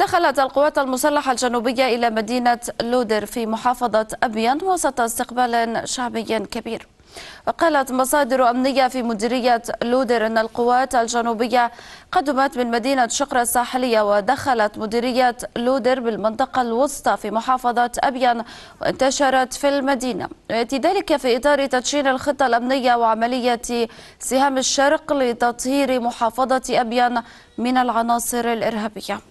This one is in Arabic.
دخلت القوات المسلحة الجنوبية إلى مدينة لودر في محافظة أبيان وسط استقبال شعبي كبير وقالت مصادر أمنية في مديرية لودر أن القوات الجنوبية قدمت من مدينة شقرة الساحلية ودخلت مديرية لودر بالمنطقة الوسطى في محافظة أبيان وانتشرت في المدينة ويأتي ذلك في إطار تدشين الخطة الأمنية وعملية سهام الشرق لتطهير محافظة أبيان من العناصر الإرهابية